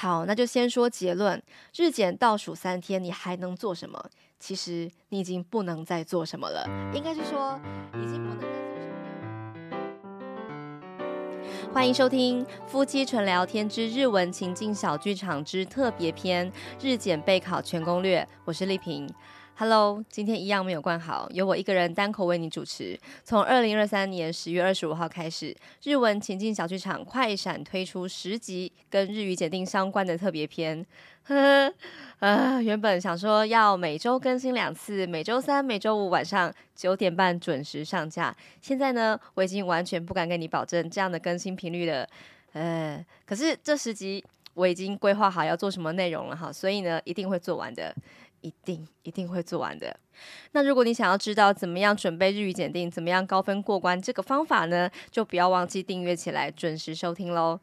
好，那就先说结论。日检倒数三天，你还能做什么？其实你已经不能再做什么了。应该是说，已经不能再做什么了。欢迎收听《夫妻纯聊天之日文情境小剧场之特别篇：日检备考全攻略》，我是丽萍。Hello，今天一样没有关好，由我一个人单口为你主持。从二零二三年十月二十五号开始，《日文情境小剧场快闪》推出十集跟日语检定相关的特别篇。呵 呃，原本想说要每周更新两次，每周三、每周五晚上九点半准时上架。现在呢，我已经完全不敢跟你保证这样的更新频率了。呃，可是这十集我已经规划好要做什么内容了哈，所以呢，一定会做完的。一定一定会做完的。那如果你想要知道怎么样准备日语检定，怎么样高分过关这个方法呢，就不要忘记订阅起来，准时收听喽。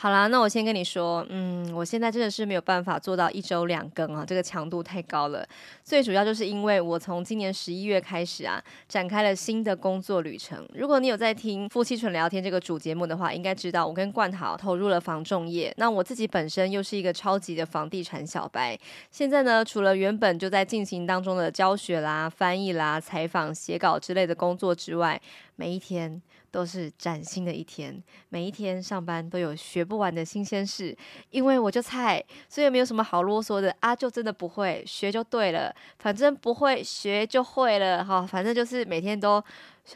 好啦，那我先跟你说，嗯，我现在真的是没有办法做到一周两更啊，这个强度太高了。最主要就是因为我从今年十一月开始啊，展开了新的工作旅程。如果你有在听《夫妻纯聊天》这个主节目的话，应该知道我跟冠豪投入了房仲业。那我自己本身又是一个超级的房地产小白，现在呢，除了原本就在进行当中的教学啦、翻译啦、采访、写稿之类的工作之外，每一天。都是崭新的一天，每一天上班都有学不完的新鲜事。因为我就菜，所以没有什么好啰嗦的。啊，就真的不会学就对了，反正不会学就会了哈。反正就是每天都。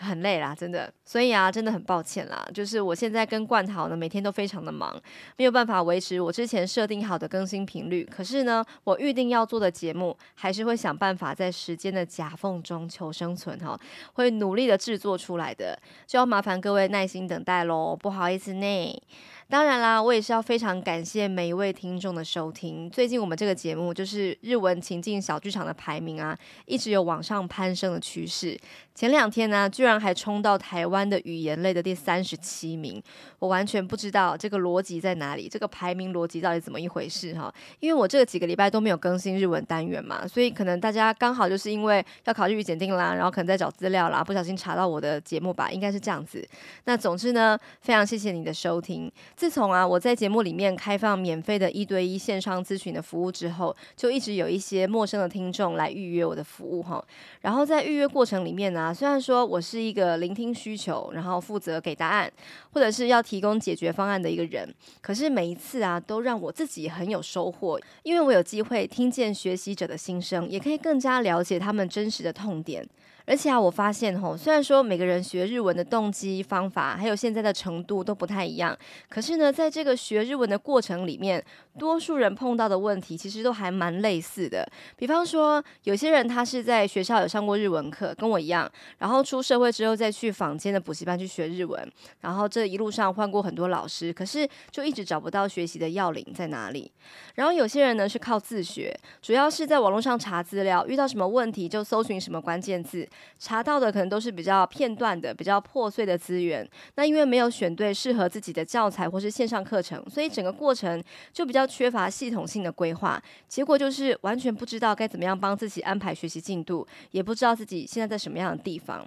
很累啦，真的，所以啊，真的很抱歉啦。就是我现在跟冠豪呢，每天都非常的忙，没有办法维持我之前设定好的更新频率。可是呢，我预定要做的节目，还是会想办法在时间的夹缝中求生存哈，会努力的制作出来的，就要麻烦各位耐心等待喽，不好意思呢。当然啦，我也是要非常感谢每一位听众的收听。最近我们这个节目就是日文情境小剧场的排名啊，一直有往上攀升的趋势。前两天呢，居然还冲到台湾的语言类的第三十七名。我完全不知道这个逻辑在哪里，这个排名逻辑到底怎么一回事哈？因为我这几个礼拜都没有更新日文单元嘛，所以可能大家刚好就是因为要考日语检定啦，然后可能在找资料啦，不小心查到我的节目吧，应该是这样子。那总之呢，非常谢谢你的收听。自从啊，我在节目里面开放免费的一对一线上咨询的服务之后，就一直有一些陌生的听众来预约我的服务哈。然后在预约过程里面呢，虽然说我是一个聆听需求，然后负责给答案或者是要提供解决方案的一个人，可是每一次啊，都让我自己很有收获，因为我有机会听见学习者的心声，也可以更加了解他们真实的痛点。而且啊，我发现吼，虽然说每个人学日文的动机、方法还有现在的程度都不太一样，可是呢，在这个学日文的过程里面，多数人碰到的问题其实都还蛮类似的。比方说，有些人他是在学校有上过日文课，跟我一样，然后出社会之后再去坊间的补习班去学日文，然后这一路上换过很多老师，可是就一直找不到学习的要领在哪里。然后有些人呢是靠自学，主要是在网络上查资料，遇到什么问题就搜寻什么关键字。查到的可能都是比较片段的、比较破碎的资源，那因为没有选对适合自己的教材或是线上课程，所以整个过程就比较缺乏系统性的规划，结果就是完全不知道该怎么样帮自己安排学习进度，也不知道自己现在在什么样的地方。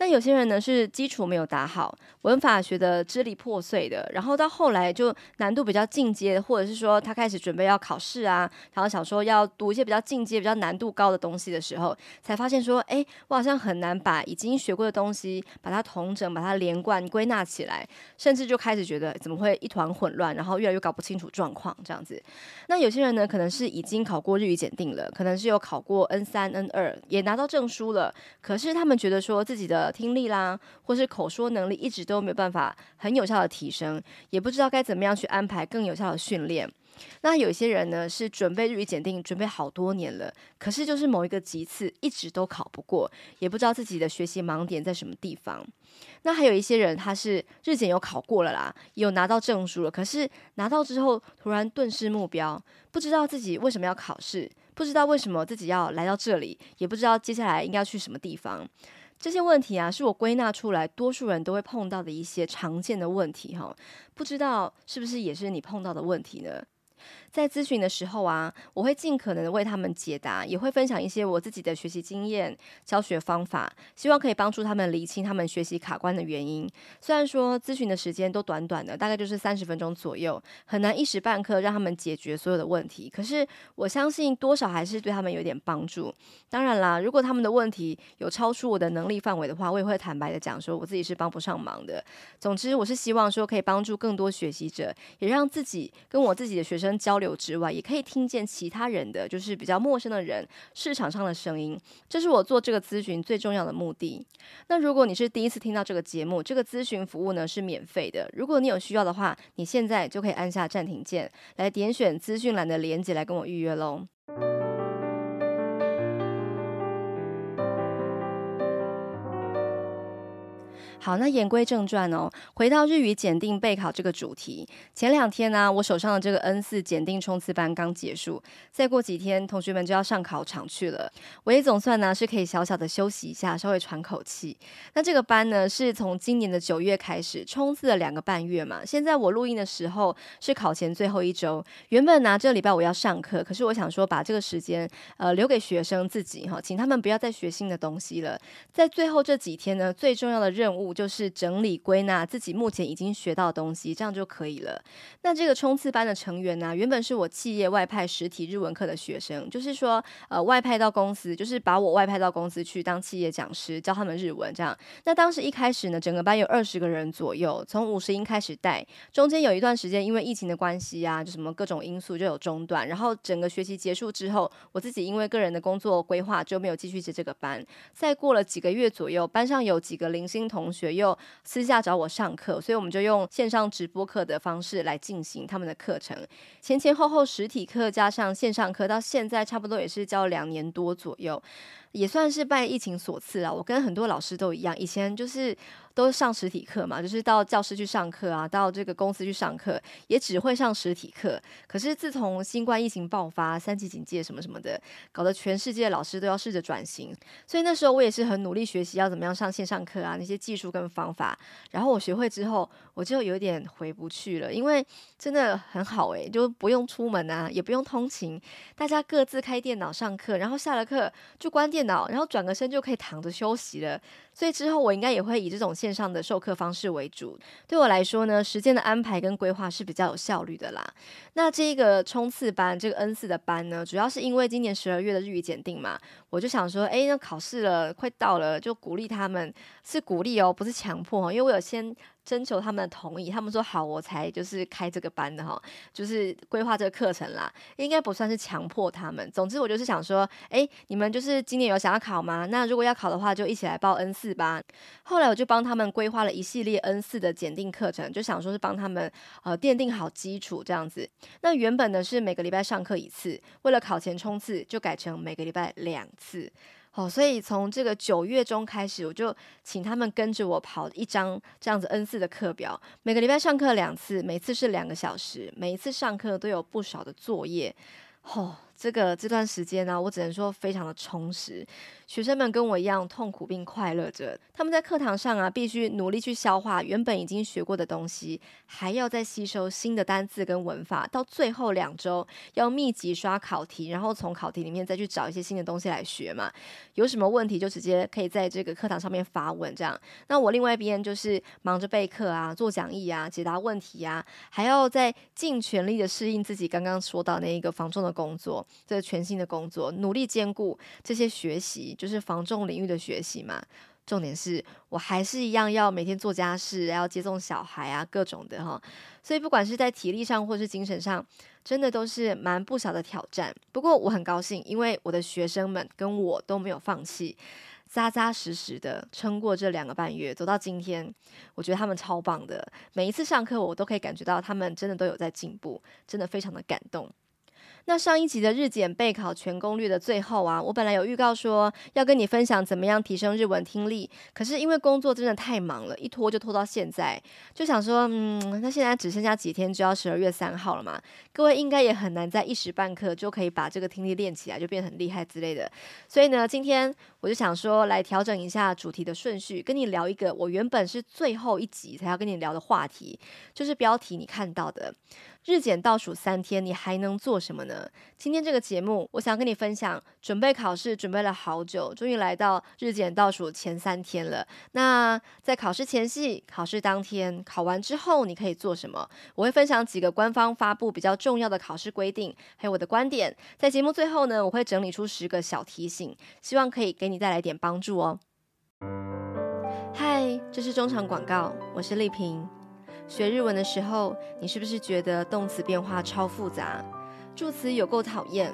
那有些人呢是基础没有打好，文法学的支离破碎的，然后到后来就难度比较进阶，或者是说他开始准备要考试啊，然后想说要读一些比较进阶、比较难度高的东西的时候，才发现说，哎，我好像很难把已经学过的东西把它统整、把它连贯、归纳起来，甚至就开始觉得怎么会一团混乱，然后越来越搞不清楚状况这样子。那有些人呢，可能是已经考过日语检定了，可能是有考过 N 三、N 二，也拿到证书了，可是他们觉得说自己的。听力啦，或是口说能力一直都没有办法很有效的提升，也不知道该怎么样去安排更有效的训练。那有一些人呢，是准备日语检定准备好多年了，可是就是某一个级次一直都考不过，也不知道自己的学习盲点在什么地方。那还有一些人，他是日检有考过了啦，有拿到证书了，可是拿到之后突然顿失目标，不知道自己为什么要考试，不知道为什么自己要来到这里，也不知道接下来应该要去什么地方。这些问题啊，是我归纳出来，多数人都会碰到的一些常见的问题哈。不知道是不是也是你碰到的问题呢？在咨询的时候啊，我会尽可能为他们解答，也会分享一些我自己的学习经验、教学方法，希望可以帮助他们理清他们学习卡关的原因。虽然说咨询的时间都短短的，大概就是三十分钟左右，很难一时半刻让他们解决所有的问题。可是我相信多少还是对他们有点帮助。当然啦，如果他们的问题有超出我的能力范围的话，我也会坦白的讲说我自己是帮不上忙的。总之，我是希望说可以帮助更多学习者，也让自己跟我自己的学生交。流之外，也可以听见其他人的，就是比较陌生的人市场上的声音。这是我做这个咨询最重要的目的。那如果你是第一次听到这个节目，这个咨询服务呢是免费的。如果你有需要的话，你现在就可以按下暂停键，来点选资讯栏的连接来跟我预约喽。好，那言归正传哦，回到日语检定备考这个主题。前两天呢，我手上的这个 N 四检定冲刺班刚结束，再过几天同学们就要上考场去了，我也总算呢是可以小小的休息一下，稍微喘口气。那这个班呢，是从今年的九月开始冲刺了两个半月嘛。现在我录音的时候是考前最后一周，原本呢这礼拜我要上课，可是我想说把这个时间呃留给学生自己哈，请他们不要再学新的东西了。在最后这几天呢，最重要的任务。就是整理归纳自己目前已经学到的东西，这样就可以了。那这个冲刺班的成员呢，原本是我企业外派实体日文课的学生，就是说，呃，外派到公司，就是把我外派到公司去当企业讲师，教他们日文，这样。那当时一开始呢，整个班有二十个人左右，从五十音开始带，中间有一段时间因为疫情的关系啊，就什么各种因素就有中断。然后整个学期结束之后，我自己因为个人的工作规划就没有继续接这个班。再过了几个月左右，班上有几个零星同学。学又私下找我上课，所以我们就用线上直播课的方式来进行他们的课程。前前后后实体课加上线上课，到现在差不多也是教两年多左右，也算是拜疫情所赐啊！我跟很多老师都一样，以前就是。都是上实体课嘛，就是到教室去上课啊，到这个公司去上课，也只会上实体课。可是自从新冠疫情爆发，三级警戒什么什么的，搞得全世界老师都要试着转型。所以那时候我也是很努力学习要怎么样上线上课啊，那些技术跟方法。然后我学会之后，我就有点回不去了，因为真的很好诶，就不用出门啊，也不用通勤，大家各自开电脑上课，然后下了课就关电脑，然后转个身就可以躺着休息了。所以之后我应该也会以这种线上的授课方式为主。对我来说呢，时间的安排跟规划是比较有效率的啦。那这个冲刺班，这个 N 四的班呢，主要是因为今年十二月的日语检定嘛，我就想说，哎，那考试了，快到了，就鼓励他们，是鼓励哦，不是强迫，因为我有先。征求他们的同意，他们说好，我才就是开这个班的哈，就是规划这个课程啦，应该不算是强迫他们。总之，我就是想说，哎，你们就是今年有想要考吗？那如果要考的话，就一起来报 N 四吧。后来我就帮他们规划了一系列 N 四的检定课程，就想说是帮他们呃奠定好基础这样子。那原本呢是每个礼拜上课一次，为了考前冲刺，就改成每个礼拜两次。哦，所以从这个九月中开始，我就请他们跟着我跑一张这样子 N 四的课表，每个礼拜上课两次，每次是两个小时，每一次上课都有不少的作业，吼。这个这段时间呢，我只能说非常的充实。学生们跟我一样痛苦并快乐着。他们在课堂上啊，必须努力去消化原本已经学过的东西，还要再吸收新的单字跟文法。到最后两周，要密集刷考题，然后从考题里面再去找一些新的东西来学嘛。有什么问题就直接可以在这个课堂上面发问这样。那我另外一边就是忙着备课啊、做讲义啊、解答问题啊，还要再尽全力的适应自己刚刚说到那一个防重的工作。这全新的工作，努力兼顾这些学习，就是防重领域的学习嘛。重点是我还是一样要每天做家事，要接送小孩啊，各种的哈。所以不管是在体力上或是精神上，真的都是蛮不小的挑战。不过我很高兴，因为我的学生们跟我都没有放弃，扎扎实实的撑过这两个半月，走到今天，我觉得他们超棒的。每一次上课，我都可以感觉到他们真的都有在进步，真的非常的感动。那上一集的日检备考全攻略的最后啊，我本来有预告说要跟你分享怎么样提升日文听力，可是因为工作真的太忙了，一拖就拖到现在，就想说，嗯，那现在只剩下几天就要十二月三号了嘛，各位应该也很难在一时半刻就可以把这个听力练起来，就变得很厉害之类的。所以呢，今天我就想说来调整一下主题的顺序，跟你聊一个我原本是最后一集才要跟你聊的话题，就是标题你看到的。日检倒数三天，你还能做什么呢？今天这个节目，我想跟你分享，准备考试准备了好久，终于来到日检倒数前三天了。那在考试前夕、考试当天、考完之后，你可以做什么？我会分享几个官方发布比较重要的考试规定，还有我的观点。在节目最后呢，我会整理出十个小提醒，希望可以给你带来点帮助哦。嗨，这是中场广告，我是丽萍。学日文的时候，你是不是觉得动词变化超复杂，助词有够讨厌？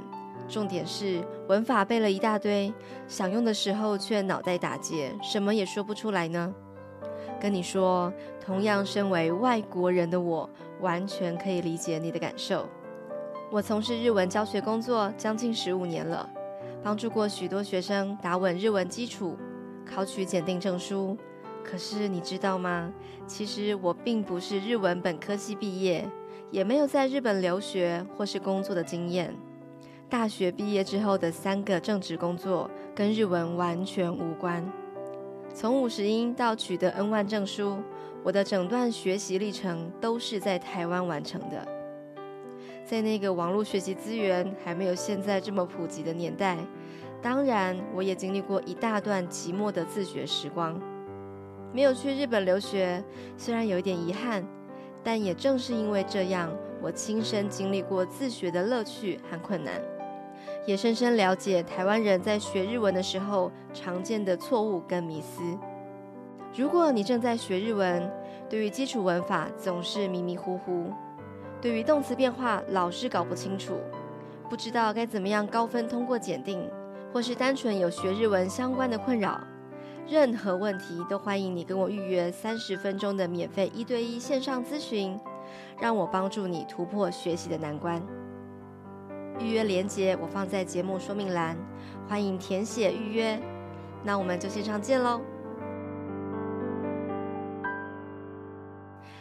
重点是文法背了一大堆，想用的时候却脑袋打结，什么也说不出来呢？跟你说，同样身为外国人的我，完全可以理解你的感受。我从事日文教学工作将近十五年了，帮助过许多学生打稳日文基础，考取检定证书。可是你知道吗？其实我并不是日文本科系毕业，也没有在日本留学或是工作的经验。大学毕业之后的三个正职工作跟日文完全无关。从五十音到取得 N1 证书，我的整段学习历程都是在台湾完成的。在那个网络学习资源还没有现在这么普及的年代，当然我也经历过一大段寂寞的自学时光。没有去日本留学，虽然有一点遗憾，但也正是因为这样，我亲身经历过自学的乐趣和困难，也深深了解台湾人在学日文的时候常见的错误跟迷思。如果你正在学日文，对于基础文法总是迷迷糊糊，对于动词变化老是搞不清楚，不知道该怎么样高分通过检定，或是单纯有学日文相关的困扰。任何问题都欢迎你跟我预约三十分钟的免费一对一线上咨询，让我帮助你突破学习的难关。预约链接我放在节目说明栏，欢迎填写预约。那我们就线上见喽。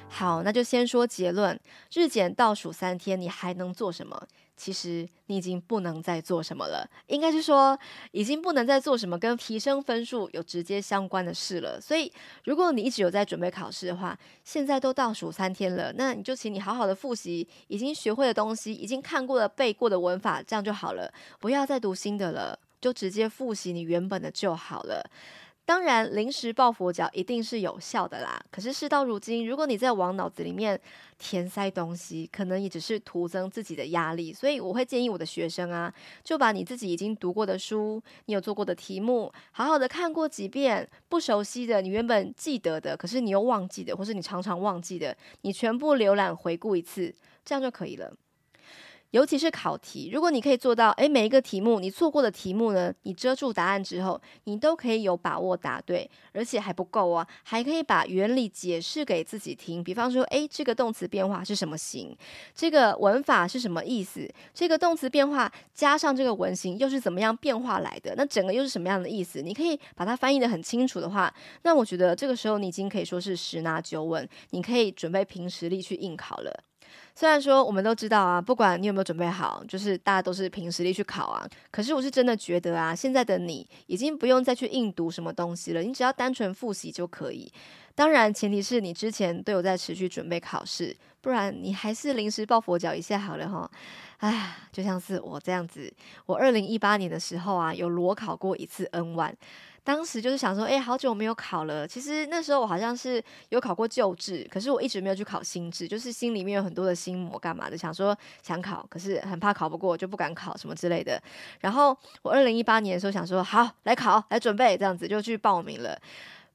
好，那就先说结论。日检倒数三天，你还能做什么？其实你已经不能再做什么了，应该是说已经不能再做什么跟提升分数有直接相关的事了。所以，如果你一直有在准备考试的话，现在都倒数三天了，那你就请你好好的复习已经学会的东西，已经看过的背过的文法，这样就好了，不要再读新的了，就直接复习你原本的就好了。当然，临时抱佛脚一定是有效的啦。可是事到如今，如果你在往脑子里面填塞东西，可能也只是徒增自己的压力。所以我会建议我的学生啊，就把你自己已经读过的书、你有做过的题目，好好的看过几遍。不熟悉的，你原本记得的，可是你又忘记的，或是你常常忘记的，你全部浏览回顾一次，这样就可以了。尤其是考题，如果你可以做到，诶，每一个题目你做过的题目呢，你遮住答案之后，你都可以有把握答对，而且还不够啊，还可以把原理解释给自己听。比方说，诶，这个动词变化是什么形？这个文法是什么意思，这个动词变化加上这个文型又是怎么样变化来的，那整个又是什么样的意思？你可以把它翻译的很清楚的话，那我觉得这个时候你已经可以说是十拿九稳，你可以准备凭实力去应考了。虽然说我们都知道啊，不管你有没有准备好，就是大家都是凭实力去考啊。可是我是真的觉得啊，现在的你已经不用再去硬读什么东西了，你只要单纯复习就可以。当然前提是你之前都有在持续准备考试，不然你还是临时抱佛脚一下好了哈。哎就像是我这样子，我二零一八年的时候啊，有裸考过一次 N one。当时就是想说，哎，好久没有考了。其实那时候我好像是有考过旧制，可是我一直没有去考新制，就是心里面有很多的心魔，干嘛的？想说想考，可是很怕考不过，就不敢考什么之类的。然后我二零一八年的时候想说，好，来考，来准备，这样子就去报名了。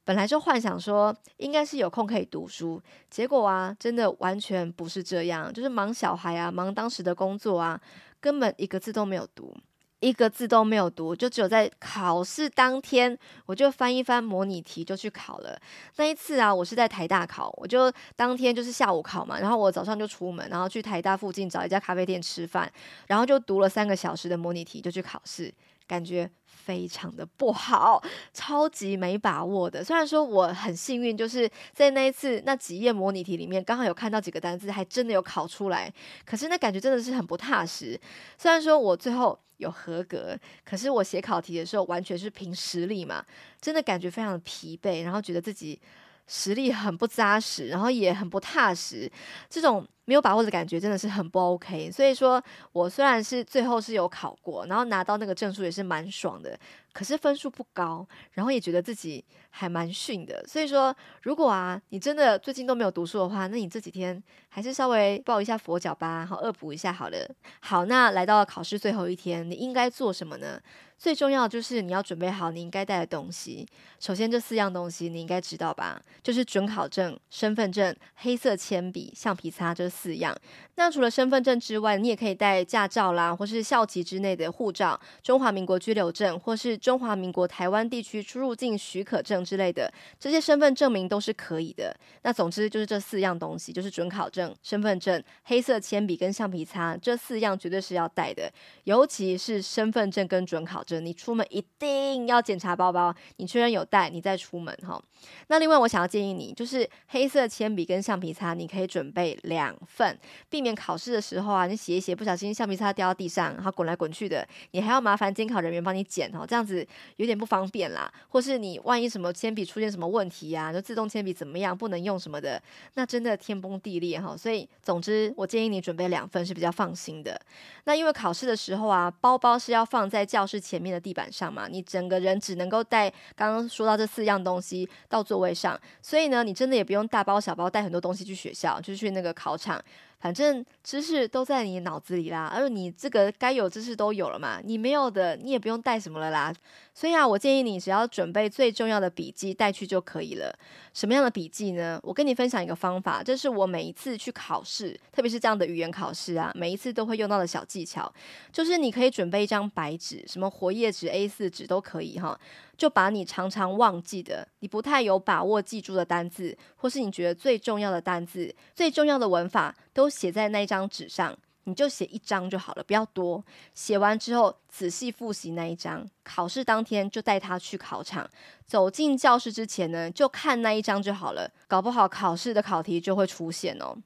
本来就幻想说应该是有空可以读书，结果啊，真的完全不是这样，就是忙小孩啊，忙当时的工作啊，根本一个字都没有读。一个字都没有读，就只有在考试当天，我就翻一翻模拟题就去考了。那一次啊，我是在台大考，我就当天就是下午考嘛，然后我早上就出门，然后去台大附近找一家咖啡店吃饭，然后就读了三个小时的模拟题就去考试，感觉。非常的不好，超级没把握的。虽然说我很幸运，就是在那一次那几页模拟题里面，刚好有看到几个单字，还真的有考出来。可是那感觉真的是很不踏实。虽然说我最后有合格，可是我写考题的时候完全是凭实力嘛，真的感觉非常疲惫，然后觉得自己实力很不扎实，然后也很不踏实。这种。没有把握的感觉真的是很不 OK，所以说我虽然是最后是有考过，然后拿到那个证书也是蛮爽的，可是分数不高，然后也觉得自己还蛮逊的。所以说，如果啊你真的最近都没有读书的话，那你这几天还是稍微抱一下佛脚吧，然后恶补一下好了。好，那来到考试最后一天，你应该做什么呢？最重要的就是你要准备好你应该带的东西。首先这四样东西你应该知道吧，就是准考证、身份证、黑色铅笔、橡皮擦，这四样。那除了身份证之外，你也可以带驾照啦，或是校级之内的护照、中华民国居留证，或是中华民国台湾地区出入境许可证之类的，这些身份证明都是可以的。那总之就是这四样东西，就是准考证、身份证、黑色铅笔跟橡皮擦，这四样绝对是要带的。尤其是身份证跟准考证，你出门一定要检查包包，你确认有带，你再出门哈。那另外我想要建议你，就是黑色铅笔跟橡皮擦，你可以准备两。份避免考试的时候啊，你写一写不小心橡皮擦掉到地上，然后滚来滚去的，你还要麻烦监考人员帮你捡哦，这样子有点不方便啦。或是你万一什么铅笔出现什么问题啊，就自动铅笔怎么样不能用什么的，那真的天崩地裂哈。所以总之，我建议你准备两份是比较放心的。那因为考试的时候啊，包包是要放在教室前面的地板上嘛，你整个人只能够带刚刚说到这四样东西到座位上，所以呢，你真的也不用大包小包带很多东西去学校，就去那个考场。上。反正知识都在你脑子里啦，而你这个该有知识都有了嘛，你没有的你也不用带什么了啦。所以啊，我建议你只要准备最重要的笔记带去就可以了。什么样的笔记呢？我跟你分享一个方法，这是我每一次去考试，特别是这样的语言考试啊，每一次都会用到的小技巧，就是你可以准备一张白纸，什么活页纸、A4 纸都可以哈，就把你常常忘记的、你不太有把握记住的单字，或是你觉得最重要的单字、最重要的文法。都写在那一张纸上，你就写一张就好了，不要多。写完之后仔细复习那一张，考试当天就带它去考场。走进教室之前呢，就看那一张就好了，搞不好考试的考题就会出现哦。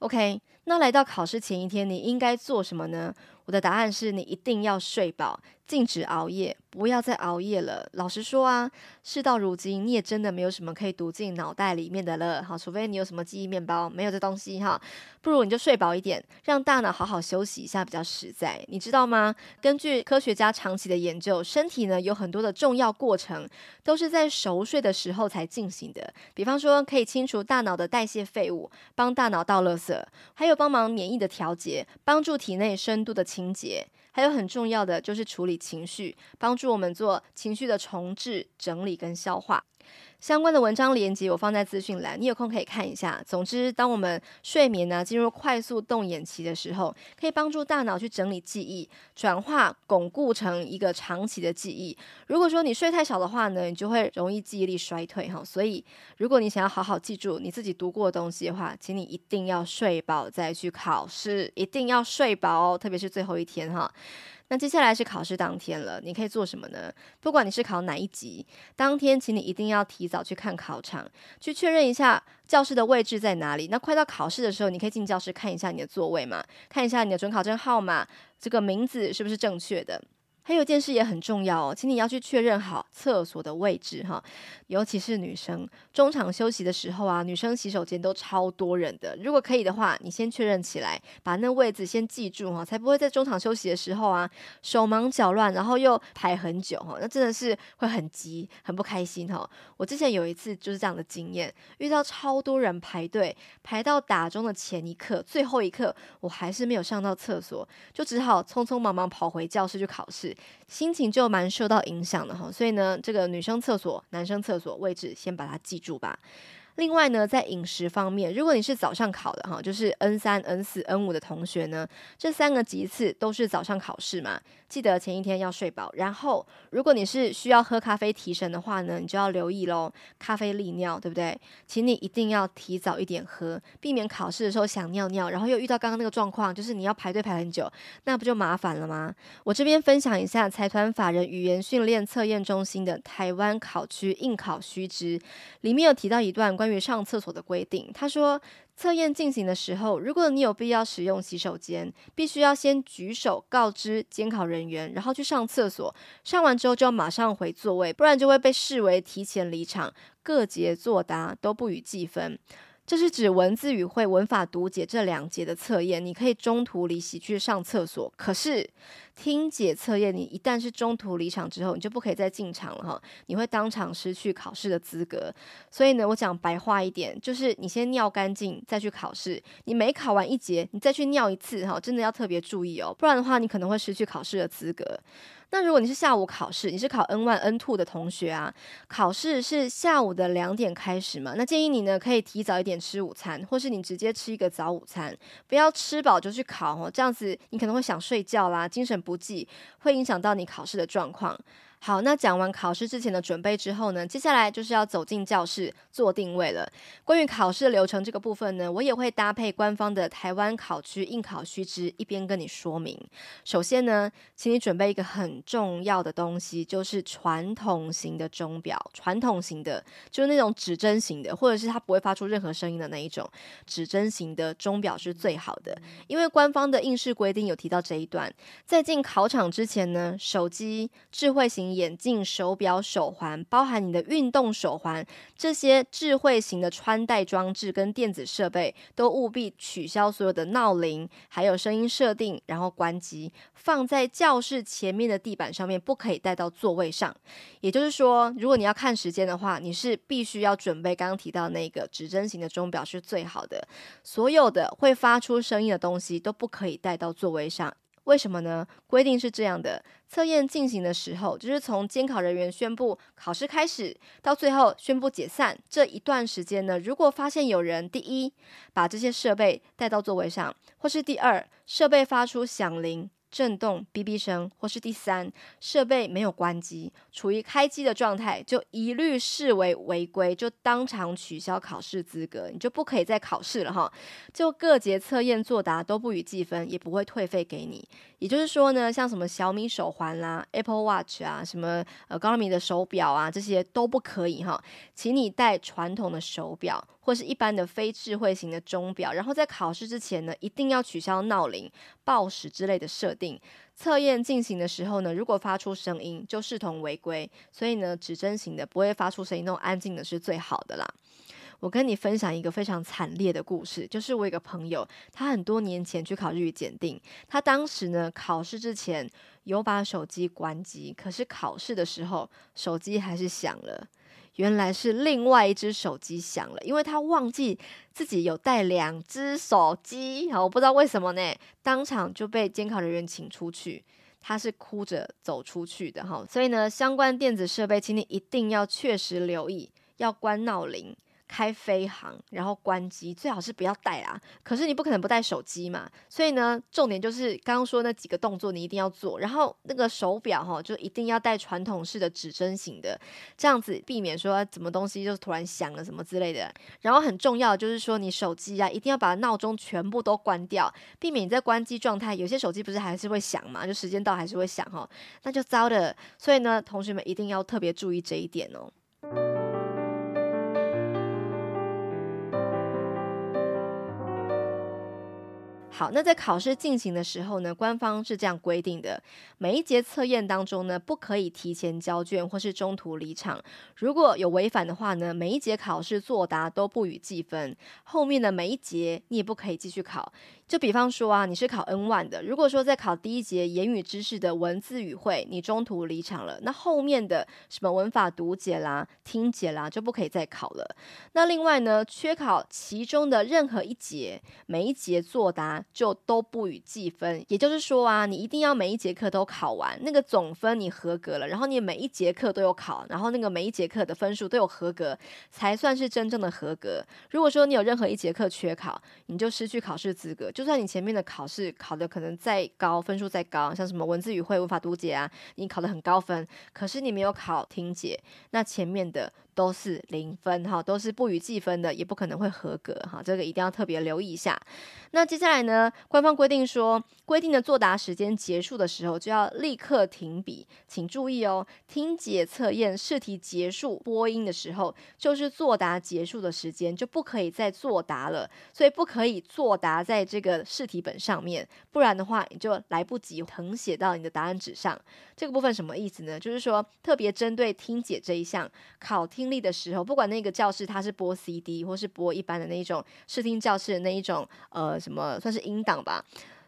OK，那来到考试前一天，你应该做什么呢？我的答案是你一定要睡饱，禁止熬夜，不要再熬夜了。老实说啊，事到如今你也真的没有什么可以读进脑袋里面的了。好，除非你有什么记忆面包，没有这东西哈，不如你就睡饱一点，让大脑好好休息一下比较实在。你知道吗？根据科学家长期的研究，身体呢有很多的重要过程都是在熟睡的时候才进行的。比方说，可以清除大脑的代谢废物，帮大脑倒垃圾，还有帮忙免疫的调节，帮助体内深度的。情节。还有很重要的就是处理情绪，帮助我们做情绪的重置、整理跟消化。相关的文章连接我放在资讯栏，你有空可以看一下。总之，当我们睡眠呢进入快速动眼期的时候，可以帮助大脑去整理记忆、转化、巩固成一个长期的记忆。如果说你睡太少的话呢，你就会容易记忆力衰退哈。所以，如果你想要好好记住你自己读过的东西的话，请你一定要睡饱再去考试，一定要睡饱哦，特别是最后一天哈。那接下来是考试当天了，你可以做什么呢？不管你是考哪一级，当天请你一定要提早去看考场，去确认一下教室的位置在哪里。那快到考试的时候，你可以进教室看一下你的座位嘛，看一下你的准考证号码，这个名字是不是正确的？还有一件事也很重要哦，请你要去确认好厕所的位置哈，尤其是女生中场休息的时候啊，女生洗手间都超多人的。如果可以的话，你先确认起来，把那位置先记住哈，才不会在中场休息的时候啊手忙脚乱，然后又排很久哈，那真的是会很急很不开心哈。我之前有一次就是这样的经验，遇到超多人排队，排到打钟的前一刻，最后一刻我还是没有上到厕所，就只好匆匆忙忙跑回教室去考试。心情就蛮受到影响的哈，所以呢，这个女生厕所、男生厕所位置，先把它记住吧。另外呢，在饮食方面，如果你是早上考的哈，就是 N 三、N 四、N 五的同学呢，这三个级次都是早上考试嘛。记得前一天要睡饱。然后，如果你是需要喝咖啡提神的话呢，你就要留意喽。咖啡利尿，对不对？请你一定要提早一点喝，避免考试的时候想尿尿，然后又遇到刚刚那个状况，就是你要排队排很久，那不就麻烦了吗？我这边分享一下财团法人语言训练测验中心的台湾考区应考须知，里面有提到一段关。关于上厕所的规定，他说：测验进行的时候，如果你有必要使用洗手间，必须要先举手告知监考人员，然后去上厕所。上完之后就要马上回座位，不然就会被视为提前离场，各节作答都不予计分。这是指文字语汇、文法读解这两节的测验，你可以中途离席去上厕所。可是听解测验，你一旦是中途离场之后，你就不可以再进场了哈，你会当场失去考试的资格。所以呢，我讲白话一点，就是你先尿干净再去考试。你每考完一节，你再去尿一次哈，真的要特别注意哦，不然的话你可能会失去考试的资格。那如果你是下午考试，你是考 N one、N two 的同学啊，考试是下午的两点开始嘛？那建议你呢可以提早一点吃午餐，或是你直接吃一个早午餐，不要吃饱就去考哦。这样子你可能会想睡觉啦，精神不济，会影响到你考试的状况。好，那讲完考试之前的准备之后呢，接下来就是要走进教室做定位了。关于考试流程这个部分呢，我也会搭配官方的台湾考区应考须知，一边跟你说明。首先呢，请你准备一个很重要的东西，就是传统型的钟表，传统型的，就是那种指针型的，或者是它不会发出任何声音的那一种指针型的钟表是最好的，因为官方的应试规定有提到这一段，在进考场之前呢，手机智慧型。眼镜、手表、手环，包含你的运动手环，这些智慧型的穿戴装置跟电子设备，都务必取消所有的闹铃，还有声音设定，然后关机，放在教室前面的地板上面，不可以带到座位上。也就是说，如果你要看时间的话，你是必须要准备刚刚提到那个指针型的钟表是最好的。所有的会发出声音的东西都不可以带到座位上。为什么呢？规定是这样的：测验进行的时候，就是从监考人员宣布考试开始，到最后宣布解散这一段时间呢？如果发现有人，第一把这些设备带到座位上，或是第二设备发出响铃。震动、哔哔声，或是第三设备没有关机，处于开机的状态，就一律视为违规，就当场取消考试资格，你就不可以再考试了哈。就各节测验作答都不予计分，也不会退费给你。也就是说呢，像什么小米手环啦、Apple Watch 啊，什么呃高仿品的手表啊，这些都不可以哈，请你带传统的手表。或是一般的非智慧型的钟表，然后在考试之前呢，一定要取消闹铃、报时之类的设定。测验进行的时候呢，如果发出声音，就视同违规。所以呢，指针型的不会发出声音，那种安静的是最好的啦。我跟你分享一个非常惨烈的故事，就是我有个朋友，他很多年前去考日语检定，他当时呢考试之前有把手机关机，可是考试的时候手机还是响了。原来是另外一只手机响了，因为他忘记自己有带两只手机好，我不知道为什么呢？当场就被监考人员请出去，他是哭着走出去的哈。所以呢，相关电子设备，请你一定要确实留意，要关闹铃。开飞行，然后关机，最好是不要带啊。可是你不可能不带手机嘛，所以呢，重点就是刚刚说那几个动作你一定要做。然后那个手表哈，就一定要带传统式的指针型的，这样子避免说什么东西就突然响了什么之类的。然后很重要就是说，你手机啊，一定要把闹钟全部都关掉，避免你在关机状态，有些手机不是还是会响嘛，就时间到还是会响哈，那就糟的。所以呢，同学们一定要特别注意这一点哦。好，那在考试进行的时候呢，官方是这样规定的：每一节测验当中呢，不可以提前交卷或是中途离场。如果有违反的话呢，每一节考试作答都不予计分，后面的每一节你也不可以继续考。就比方说啊，你是考 N one 的，如果说在考第一节言语知识的文字语汇，你中途离场了，那后面的什么文法读解啦、听解啦就不可以再考了。那另外呢，缺考其中的任何一节，每一节作答就都不予计分。也就是说啊，你一定要每一节课都考完，那个总分你合格了，然后你每一节课都有考，然后那个每一节课的分数都有合格，才算是真正的合格。如果说你有任何一节课缺考，你就失去考试资格。就算你前面的考试考的可能再高，分数再高，像什么文字语会、无法读解啊，你考的很高分，可是你没有考听解，那前面的都是零分哈，都是不予计分的，也不可能会合格哈，这个一定要特别留意一下。那接下来呢，官方规定说，规定的作答时间结束的时候就要立刻停笔，请注意哦。听解测验试题结束播音的时候，就是作答结束的时间，就不可以再作答了，所以不可以作答在这个。的试题本上面，不然的话你就来不及誊写到你的答案纸上。这个部分什么意思呢？就是说特别针对听解这一项，考听力的时候，不管那个教室它是播 CD 或是播一般的那一种视听教室的那一种，呃，什么算是音档吧？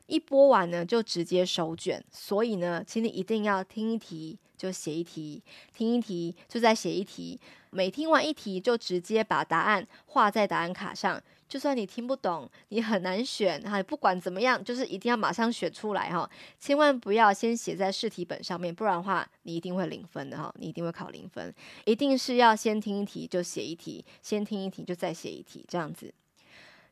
一播完呢就直接手卷。所以呢，请你一定要听一题就写一题，听一题就再写一题，每听完一题就直接把答案画在答案卡上。就算你听不懂，你很难选哈。不管怎么样，就是一定要马上选出来哈。千万不要先写在试题本上面，不然的话，你一定会零分的哈。你一定会考零分，一定是要先听一题就写一题，先听一题就再写一题，这样子。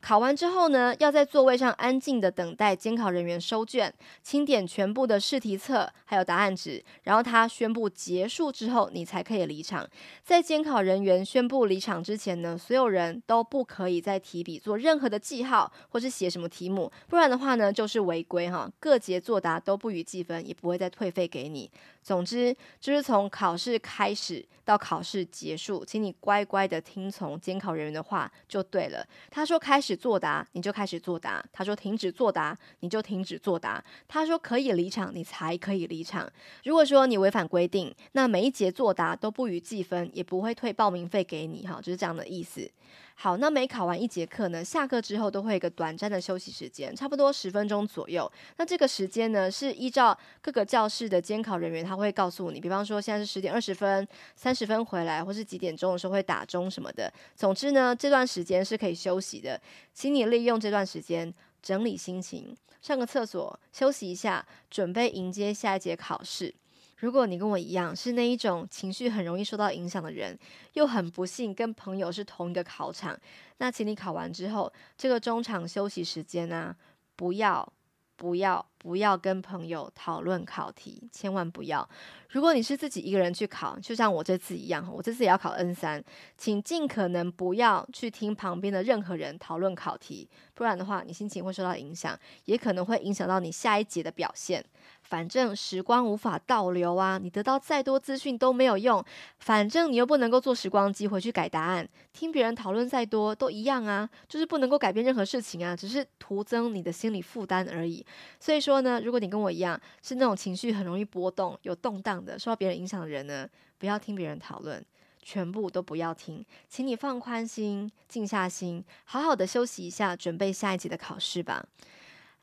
考完之后呢，要在座位上安静的等待监考人员收卷，清点全部的试题册还有答案纸，然后他宣布结束之后，你才可以离场。在监考人员宣布离场之前呢，所有人都不可以再提笔做任何的记号或是写什么题目，不然的话呢，就是违规哈，各节作答都不予计分，也不会再退费给你。总之，就是从考试开始到考试结束，请你乖乖的听从监考人员的话就对了。他说开始。只始作答，你就开始作答。他说停止作答，你就停止作答。他说可以离场，你才可以离场。如果说你违反规定，那每一节作答都不予计分，也不会退报名费给你。哈，就是这样的意思。好，那每考完一节课呢，下课之后都会有一个短暂的休息时间，差不多十分钟左右。那这个时间呢，是依照各个教室的监考人员他会告诉你，比方说现在是十点二十分、三十分回来，或是几点钟的时候会打钟什么的。总之呢，这段时间是可以休息的，请你利用这段时间整理心情，上个厕所，休息一下，准备迎接下一节考试。如果你跟我一样是那一种情绪很容易受到影响的人，又很不幸跟朋友是同一个考场，那请你考完之后，这个中场休息时间啊，不要，不要，不要跟朋友讨论考题，千万不要。如果你是自己一个人去考，就像我这次一样，我这次也要考 N 三，请尽可能不要去听旁边的任何人讨论考题，不然的话，你心情会受到影响，也可能会影响到你下一节的表现。反正时光无法倒流啊，你得到再多资讯都没有用，反正你又不能够坐时光机回去改答案，听别人讨论再多都一样啊，就是不能够改变任何事情啊，只是徒增你的心理负担而已。所以说呢，如果你跟我一样是那种情绪很容易波动、有动荡的、受到别人影响的人呢，不要听别人讨论，全部都不要听，请你放宽心，静下心，好好的休息一下，准备下一集的考试吧。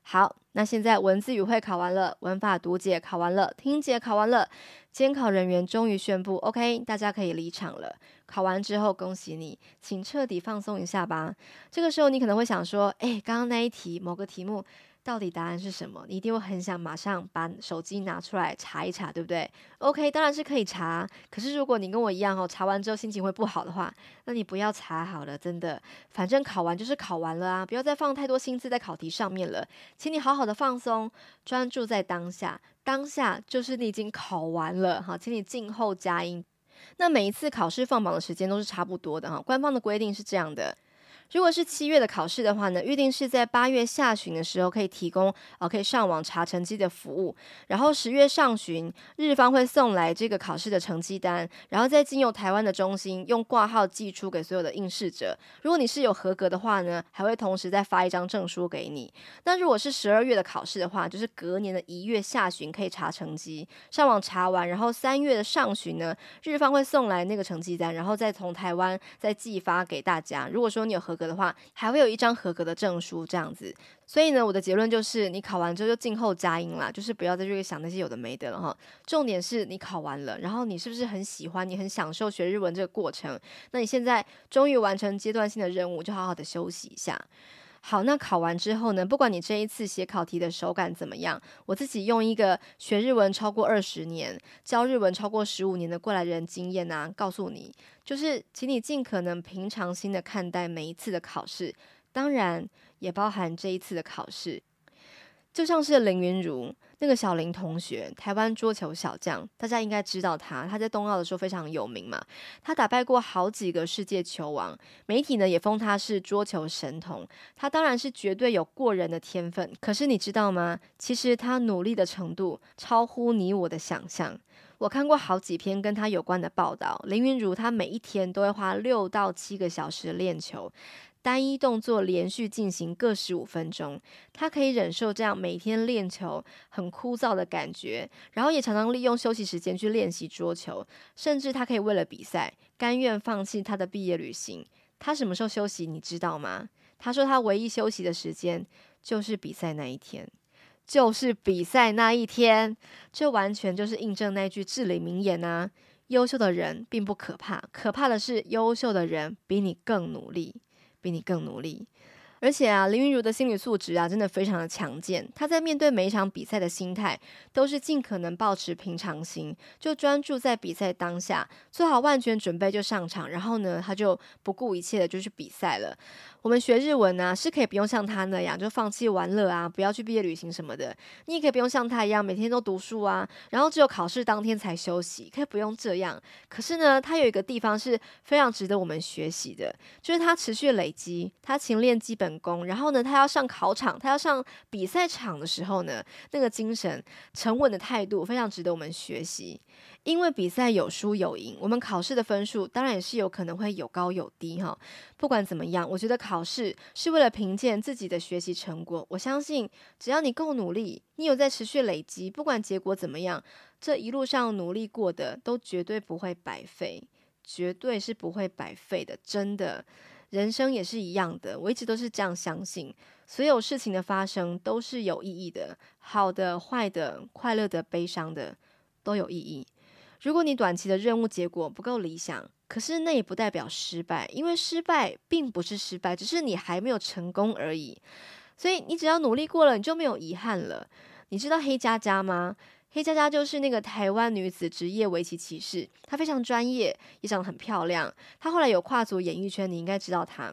好，那现在文字语会考完了，文法读解考完了，听解考完了，监考人员终于宣布，OK，大家可以离场了。考完之后，恭喜你，请彻底放松一下吧。这个时候，你可能会想说，哎，刚刚那一题，某个题目。到底答案是什么？你一定会很想马上把手机拿出来查一查，对不对？OK，当然是可以查。可是如果你跟我一样哦，查完之后心情会不好的话，那你不要查好了，真的。反正考完就是考完了啊，不要再放太多心思在考题上面了。请你好好的放松，专注在当下。当下就是你已经考完了，好，请你静候佳音。那每一次考试放榜的时间都是差不多的哈，官方的规定是这样的。如果是七月的考试的话呢，预定是在八月下旬的时候可以提供哦，可以上网查成绩的服务。然后十月上旬，日方会送来这个考试的成绩单，然后再经由台湾的中心，用挂号寄出给所有的应试者。如果你是有合格的话呢，还会同时再发一张证书给你。那如果是十二月的考试的话，就是隔年的一月下旬可以查成绩，上网查完，然后三月的上旬呢，日方会送来那个成绩单，然后再从台湾再寄发给大家。如果说你有合格的话，还会有一张合格的证书这样子。所以呢，我的结论就是，你考完之后就静候佳音啦，就是不要再去想那些有的没的了哈。重点是你考完了，然后你是不是很喜欢，你很享受学日文这个过程？那你现在终于完成阶段性的任务，就好好的休息一下。好，那考完之后呢？不管你这一次写考题的手感怎么样，我自己用一个学日文超过二十年、教日文超过十五年的过来人经验呐，告诉你，就是请你尽可能平常心的看待每一次的考试，当然也包含这一次的考试。就像是林云如那个小林同学，台湾桌球小将，大家应该知道他。他在冬奥的时候非常有名嘛，他打败过好几个世界球王，媒体呢也封他是桌球神童。他当然是绝对有过人的天分，可是你知道吗？其实他努力的程度超乎你我的想象。我看过好几篇跟他有关的报道，林云如他每一天都会花六到七个小时练球。单一动作连续进行各十五分钟，他可以忍受这样每天练球很枯燥的感觉，然后也常常利用休息时间去练习桌球，甚至他可以为了比赛甘愿放弃他的毕业旅行。他什么时候休息？你知道吗？他说他唯一休息的时间就是比赛那一天，就是比赛那一天。这完全就是印证那句至理名言啊！优秀的人并不可怕，可怕的是优秀的人比你更努力。比你更努力，而且啊，林云茹的心理素质啊，真的非常的强健。他在面对每一场比赛的心态，都是尽可能保持平常心，就专注在比赛当下，做好万全准备就上场。然后呢，他就不顾一切的就去比赛了。我们学日文啊，是可以不用像他那样就放弃玩乐啊，不要去毕业旅行什么的。你也可以不用像他一样每天都读书啊，然后只有考试当天才休息，可以不用这样。可是呢，他有一个地方是非常值得我们学习的，就是他持续累积，他勤练基本功。然后呢，他要上考场，他要上比赛场的时候呢，那个精神沉稳的态度，非常值得我们学习。因为比赛有输有赢，我们考试的分数当然也是有可能会有高有低哈。不管怎么样，我觉得考试是为了凭借自己的学习成果。我相信，只要你够努力，你有在持续累积，不管结果怎么样，这一路上努力过的都绝对不会白费，绝对是不会白费的。真的，人生也是一样的，我一直都是这样相信，所有事情的发生都是有意义的，好的、坏的、快乐的、悲伤的，都有意义。如果你短期的任务结果不够理想，可是那也不代表失败，因为失败并不是失败，只是你还没有成功而已。所以你只要努力过了，你就没有遗憾了。你知道黑佳佳吗？黑佳佳就是那个台湾女子职业围棋骑士，她非常专业，也长得很漂亮。她后来有跨足演艺圈，你应该知道她。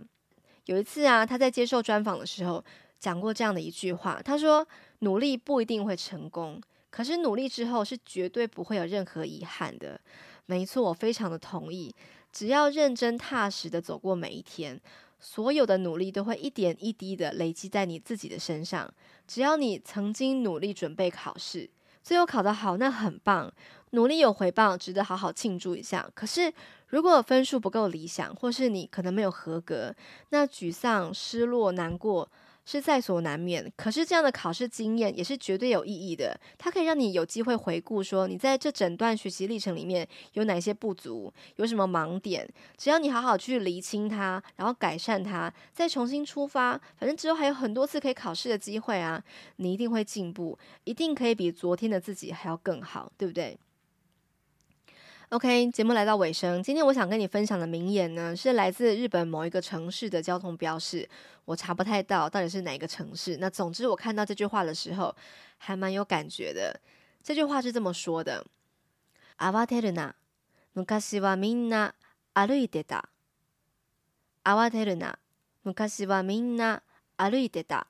有一次啊，她在接受专访的时候讲过这样的一句话，她说：“努力不一定会成功。”可是努力之后是绝对不会有任何遗憾的，没错，我非常的同意。只要认真踏实的走过每一天，所有的努力都会一点一滴的累积在你自己的身上。只要你曾经努力准备考试，最后考得好，那很棒，努力有回报，值得好好庆祝一下。可是如果分数不够理想，或是你可能没有合格，那沮丧、失落、难过。是在所难免，可是这样的考试经验也是绝对有意义的。它可以让你有机会回顾，说你在这整段学习历程里面有哪些不足，有什么盲点。只要你好好去厘清它，然后改善它，再重新出发，反正之后还有很多次可以考试的机会啊，你一定会进步，一定可以比昨天的自己还要更好，对不对？OK，节目来到尾声。今天我想跟你分享的名言呢，是来自日本某一个城市的交通标示。我查不太到到底是哪个城市。那总之我看到这句话的时候，还蛮有感觉的。这句话是这么说的：，あわてるな昔はみんな歩い阿瓦あわてるな昔はみんな歩いてた。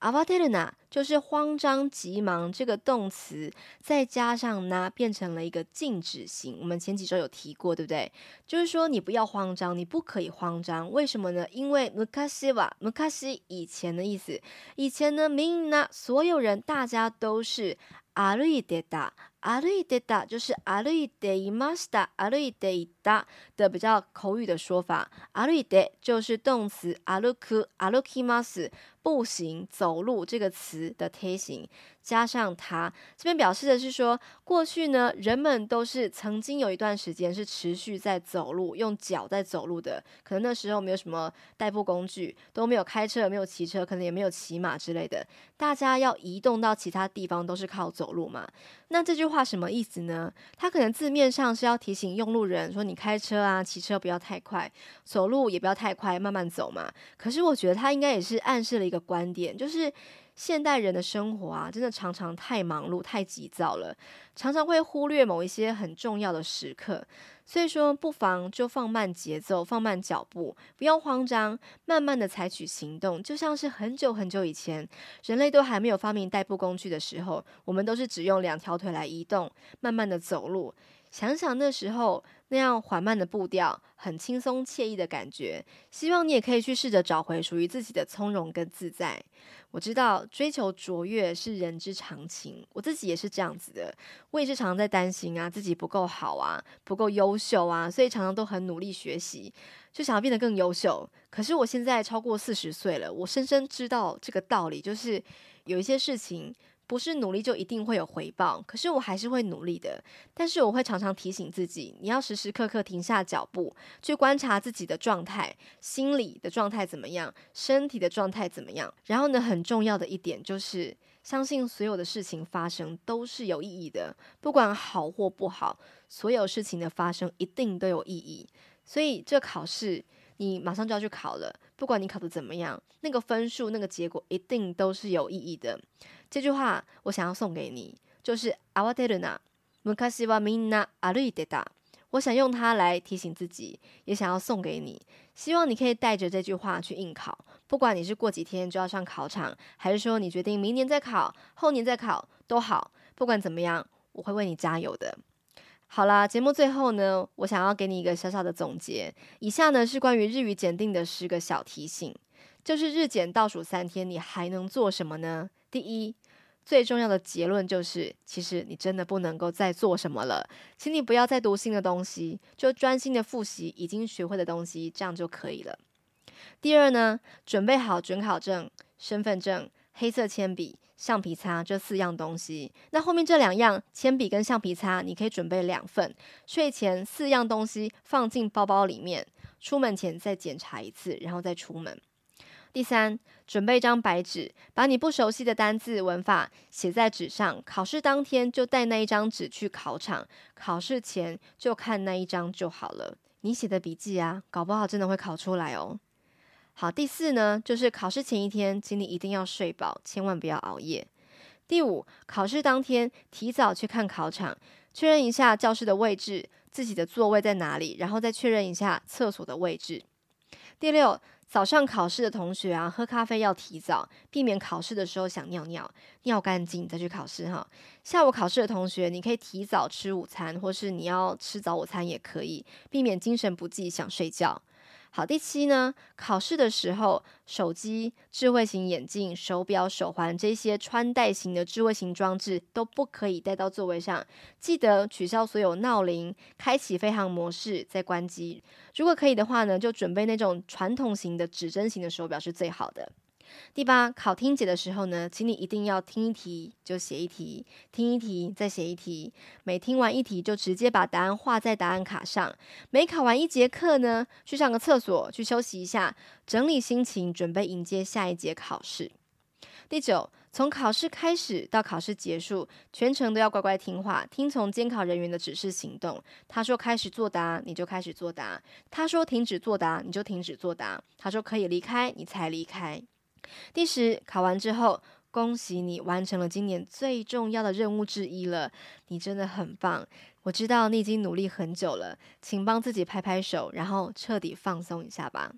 avaterna 就是慌张急忙这个动词，再加上呢变成了一个禁止型。我们前几周有提过，对不对？就是说你不要慌张，你不可以慌张。为什么呢？因为 mukashiwa mukashi 以前的意思，以前呢 mina 所有人大家都是 aruide da aruide da 就是 aruide imasta aruide da 的比较口语的说法。aruide 就是动词 aru ku aruki masu。步行走路这个词的贴形，加上它这边表示的是说，过去呢，人们都是曾经有一段时间是持续在走路，用脚在走路的。可能那时候没有什么代步工具，都没有开车，没有骑车，可能也没有骑马之类的。大家要移动到其他地方都是靠走路嘛。那这句话什么意思呢？它可能字面上是要提醒用路人说，你开车啊，骑车不要太快，走路也不要太快，慢慢走嘛。可是我觉得它应该也是暗示了。一个观点就是，现代人的生活啊，真的常常太忙碌、太急躁了，常常会忽略某一些很重要的时刻。所以说，不妨就放慢节奏，放慢脚步，不用慌张，慢慢的采取行动。就像是很久很久以前，人类都还没有发明代步工具的时候，我们都是只用两条腿来移动，慢慢的走路。想想那时候。那样缓慢的步调，很轻松惬意的感觉。希望你也可以去试着找回属于自己的从容跟自在。我知道追求卓越是人之常情，我自己也是这样子的。我也是常常在担心啊，自己不够好啊，不够优秀啊，所以常常都很努力学习，就想要变得更优秀。可是我现在超过四十岁了，我深深知道这个道理，就是有一些事情。不是努力就一定会有回报，可是我还是会努力的。但是我会常常提醒自己，你要时时刻刻停下脚步，去观察自己的状态，心理的状态怎么样，身体的状态怎么样。然后呢，很重要的一点就是相信所有的事情发生都是有意义的，不管好或不好，所有事情的发生一定都有意义。所以这考试。你马上就要去考了，不管你考的怎么样，那个分数、那个结果一定都是有意义的。这句话我想要送给你，就是阿瓦 a t 纳，r u n a m u k a s h 我想用它来提醒自己，也想要送给你，希望你可以带着这句话去应考。不管你是过几天就要上考场，还是说你决定明年再考、后年再考都好，不管怎么样，我会为你加油的。好啦，节目最后呢，我想要给你一个小小的总结。以下呢是关于日语检定的十个小提醒，就是日检倒数三天，你还能做什么呢？第一，最重要的结论就是，其实你真的不能够再做什么了，请你不要再读新的东西，就专心的复习已经学会的东西，这样就可以了。第二呢，准备好准考证、身份证、黑色铅笔。橡皮擦这四样东西，那后面这两样铅笔跟橡皮擦，你可以准备两份。睡前四样东西放进包包里面，出门前再检查一次，然后再出门。第三，准备一张白纸，把你不熟悉的单字、文法写在纸上。考试当天就带那一张纸去考场，考试前就看那一张就好了。你写的笔记啊，搞不好真的会考出来哦。好，第四呢，就是考试前一天，请你一定要睡饱，千万不要熬夜。第五，考试当天提早去看考场，确认一下教室的位置，自己的座位在哪里，然后再确认一下厕所的位置。第六，早上考试的同学啊，喝咖啡要提早，避免考试的时候想尿尿，尿干净再去考试哈。下午考试的同学，你可以提早吃午餐，或是你要吃早午餐也可以，避免精神不济想睡觉。好，第七呢，考试的时候，手机、智慧型眼镜、手表、手环这些穿戴型的智慧型装置都不可以带到座位上。记得取消所有闹铃，开启飞行模式再关机。如果可以的话呢，就准备那种传统型的指针型的手表是最好的。第八考听解的时候呢，请你一定要听一题就写一题，听一题再写一题。每听完一题就直接把答案画在答案卡上。每考完一节课呢，去上个厕所，去休息一下，整理心情，准备迎接下一节考试。第九，从考试开始到考试结束，全程都要乖乖听话，听从监考人员的指示行动。他说开始作答，你就开始作答；他说停止作答，你就停止作答；他说可以离开，你才离开。第十考完之后，恭喜你完成了今年最重要的任务之一了。你真的很棒，我知道你已经努力很久了，请帮自己拍拍手，然后彻底放松一下吧。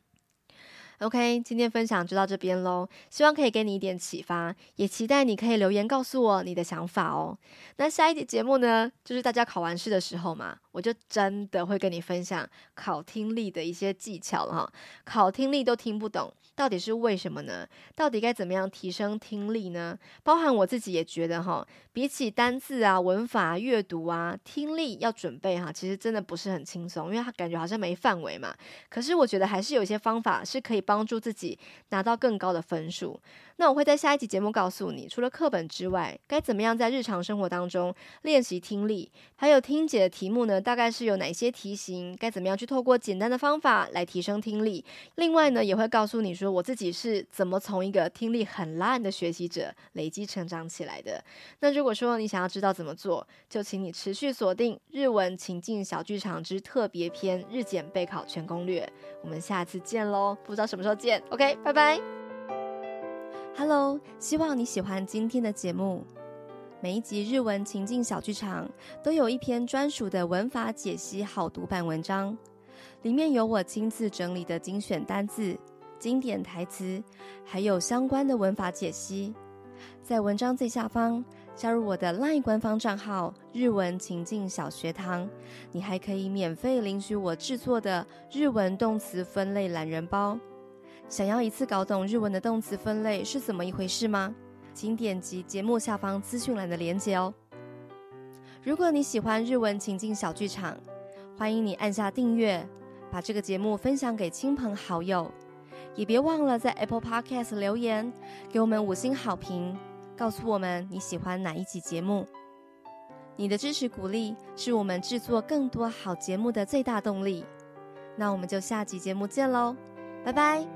OK，今天分享就到这边喽，希望可以给你一点启发，也期待你可以留言告诉我你的想法哦。那下一集节目呢，就是大家考完试的时候嘛，我就真的会跟你分享考听力的一些技巧了哈。考听力都听不懂，到底是为什么呢？到底该怎么样提升听力呢？包含我自己也觉得哈，比起单字啊、文法、阅读啊，听力要准备哈，其实真的不是很轻松，因为它感觉好像没范围嘛。可是我觉得还是有一些方法是可以帮。帮助自己拿到更高的分数。那我会在下一集节目告诉你，除了课本之外，该怎么样在日常生活当中练习听力？还有听解的题目呢？大概是有哪些题型？该怎么样去透过简单的方法来提升听力？另外呢，也会告诉你说我自己是怎么从一个听力很烂的学习者累积成长起来的。那如果说你想要知道怎么做，就请你持续锁定《日文情境小剧场之特别篇日检备考全攻略》。我们下次见喽！不知道什么时候见？OK，拜拜。Hello，希望你喜欢今天的节目。每一集日文情境小剧场都有一篇专属的文法解析好读版文章，里面有我亲自整理的精选单字、经典台词，还有相关的文法解析。在文章最下方加入我的 LINE 官方账号“日文情境小学堂”，你还可以免费领取我制作的日文动词分类懒人包。想要一次搞懂日文的动词分类是怎么一回事吗？请点击节目下方资讯栏的链接哦。如果你喜欢日文，请进小剧场。欢迎你按下订阅，把这个节目分享给亲朋好友，也别忘了在 Apple Podcast 留言给我们五星好评，告诉我们你喜欢哪一集节目。你的支持鼓励是我们制作更多好节目的最大动力。那我们就下集节目见喽，拜拜。